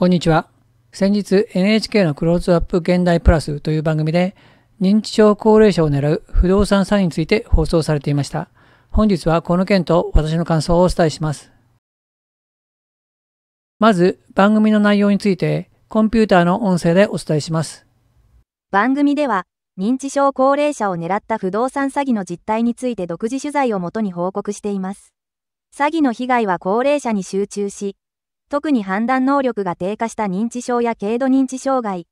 こんにちは。先日 NHK のクローズアップ現代プラスという番組で認知症高齢者を狙う不動産詐欺について放送されていました。本日はこの件と私の感想をお伝えします。まず番組の内容についてコンピューターの音声でお伝えします。番組では認知症高齢者を狙った不動産詐欺の実態について独自取材をもとに報告しています。詐欺の被害は高齢者に集中し、特に判断能力が低下した認知症や軽度認知障害、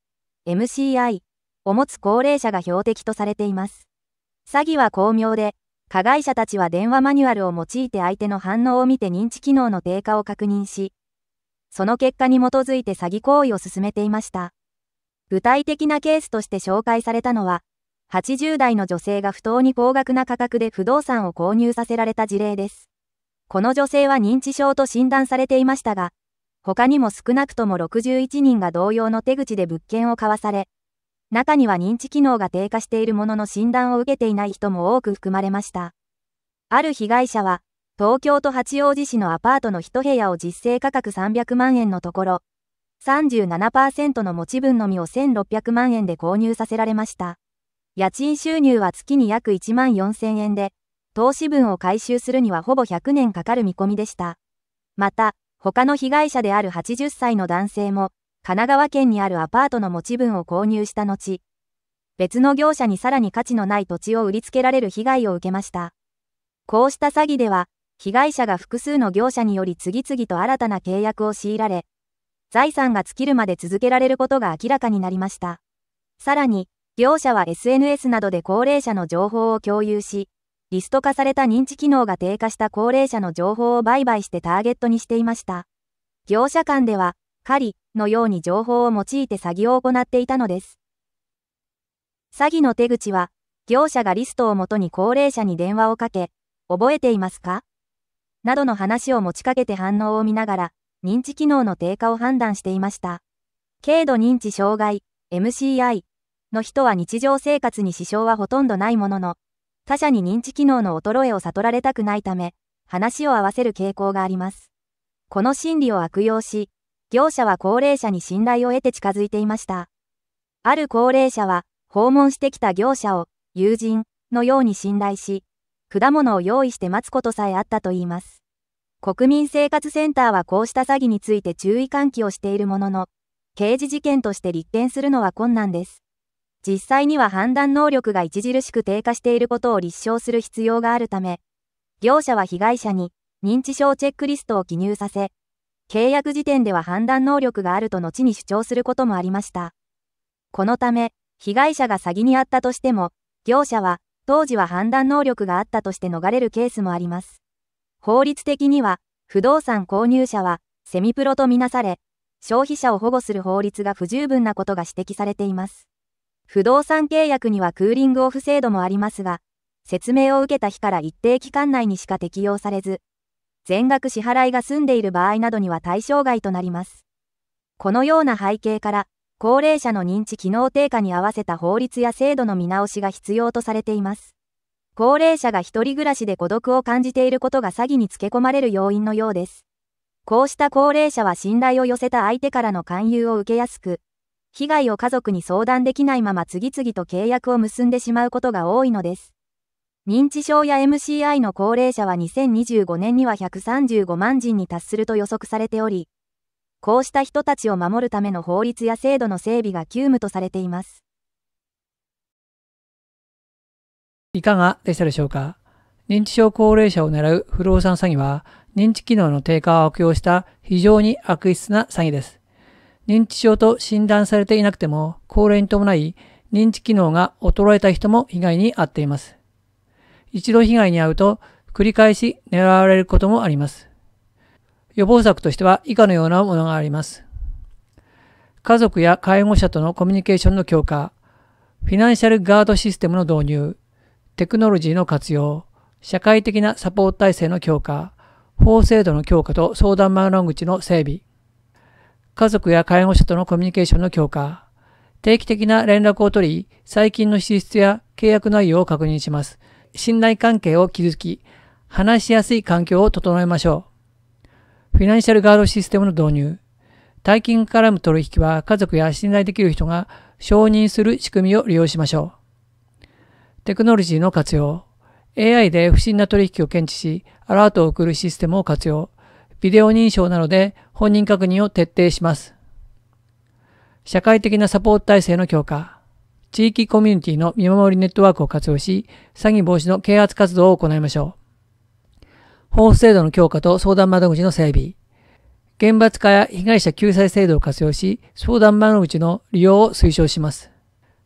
MCI を持つ高齢者が標的とされています。詐欺は巧妙で、加害者たちは電話マニュアルを用いて相手の反応を見て認知機能の低下を確認し、その結果に基づいて詐欺行為を進めていました。具体的なケースとして紹介されたのは、80代の女性が不当に高額な価格で不動産を購入させられた事例です。この女性は認知症と診断されていましたが、他にも少なくとも61人が同様の手口で物件を買わされ、中には認知機能が低下しているものの診断を受けていない人も多く含まれました。ある被害者は、東京都八王子市のアパートの1部屋を実勢価格300万円のところ、37%の持ち分のみを1600万円で購入させられました。家賃収入は月に約1万4000円で、投資分を回収するにはほぼ100年かかる見込みでした。また、他の被害者である80歳の男性も、神奈川県にあるアパートの持ち分を購入した後、別の業者にさらに価値のない土地を売りつけられる被害を受けました。こうした詐欺では、被害者が複数の業者により次々と新たな契約を強いられ、財産が尽きるまで続けられることが明らかになりました。さらに、業者は SNS などで高齢者の情報を共有し、リスト化された認知機能が低下した高齢者の情報を売買してターゲットにしていました。業者間では、狩りのように情報を用いて詐欺を行っていたのです。詐欺の手口は、業者がリストをもとに高齢者に電話をかけ、覚えていますかなどの話を持ちかけて反応を見ながら、認知機能の低下を判断していました。軽度認知障害、MCI の人は日常生活に支障はほとんどないものの、他者に認知機能の衰えを悟られたくないため、話を合わせる傾向があります。この心理を悪用し、業者は高齢者に信頼を得て近づいていました。ある高齢者は、訪問してきた業者を、友人のように信頼し、果物を用意して待つことさえあったといいます。国民生活センターはこうした詐欺について注意喚起をしているものの、刑事事件として立件するのは困難です。実際には判断能力が著しく低下していることを立証する必要があるため、業者は被害者に認知症チェックリストを記入させ、契約時点では判断能力があると後に主張することもありました。このため、被害者が詐欺にあったとしても、業者は当時は判断能力があったとして逃れるケースもあります。法律的には、不動産購入者はセミプロとみなされ、消費者を保護する法律が不十分なことが指摘されています。不動産契約にはクーリングオフ制度もありますが、説明を受けた日から一定期間内にしか適用されず、全額支払いが済んでいる場合などには対象外となります。このような背景から、高齢者の認知機能低下に合わせた法律や制度の見直しが必要とされています。高齢者が一人暮らしで孤独を感じていることが詐欺につけ込まれる要因のようです。こうした高齢者は信頼を寄せた相手からの勧誘を受けやすく、被害を家族に相談できないまま次々と契約を結んでしまうことが多いのです。認知症や MCI の高齢者は2025年には135万人に達すると予測されており、こうした人たちを守るための法律や制度の整備が急務とされています。いかがでしたでしょうか認知症高齢者を狙う不動産詐欺は、認知機能の低下を悪用した非常に悪質な詐欺です。認知症と診断されていなくても、高齢に伴い認知機能が衰えた人も被害に遭っています。一度被害に遭うと、繰り返し狙われることもあります。予防策としては以下のようなものがあります。家族や介護者とのコミュニケーションの強化、フィナンシャルガードシステムの導入、テクノロジーの活用、社会的なサポート体制の強化、法制度の強化と相談窓口の整備、家族や介護者とのコミュニケーションの強化、定期的な連絡を取り、最近の支出や契約内容を確認します。信頼関係を築き、話しやすい環境を整えましょう。フィナンシャルガードシステムの導入。大金絡む取引は家族や信頼できる人が承認する仕組みを利用しましょう。テクノロジーの活用。AI で不審な取引を検知し、アラートを送るシステムを活用。ビデオ認証などで本人確認を徹底します。社会的なサポート体制の強化、地域コミュニティの見守りネットワークを活用し、詐欺防止の啓発活動を行いましょう。法制度の強化と相談窓口の整備、厳罰化や被害者救済制度を活用し、相談窓口の利用を推奨します。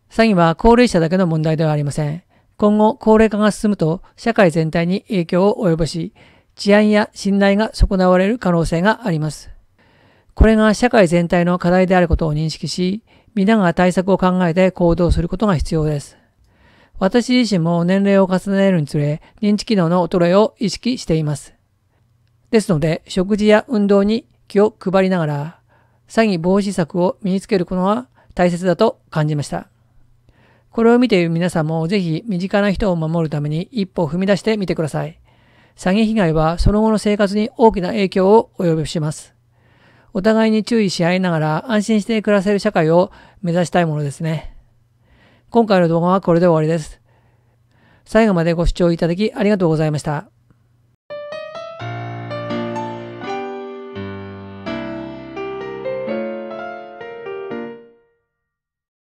詐欺は高齢者だけの問題ではありません。今後、高齢化が進むと、社会全体に影響を及ぼし、治安や信頼が損なわれる可能性があります。これが社会全体の課題であることを認識し、皆が対策を考えて行動することが必要です。私自身も年齢を重ねるにつれ、認知機能の衰えを意識しています。ですので、食事や運動に気を配りながら、詐欺防止策を身につけることが大切だと感じました。これを見ている皆さんもぜひ身近な人を守るために一歩踏み出してみてください。詐欺被害はその後の生活に大きな影響を及ぼします。お互いに注意し合いながら安心して暮らせる社会を目指したいものですね。今回の動画はこれで終わりです。最後までご視聴いただきありがとうございました。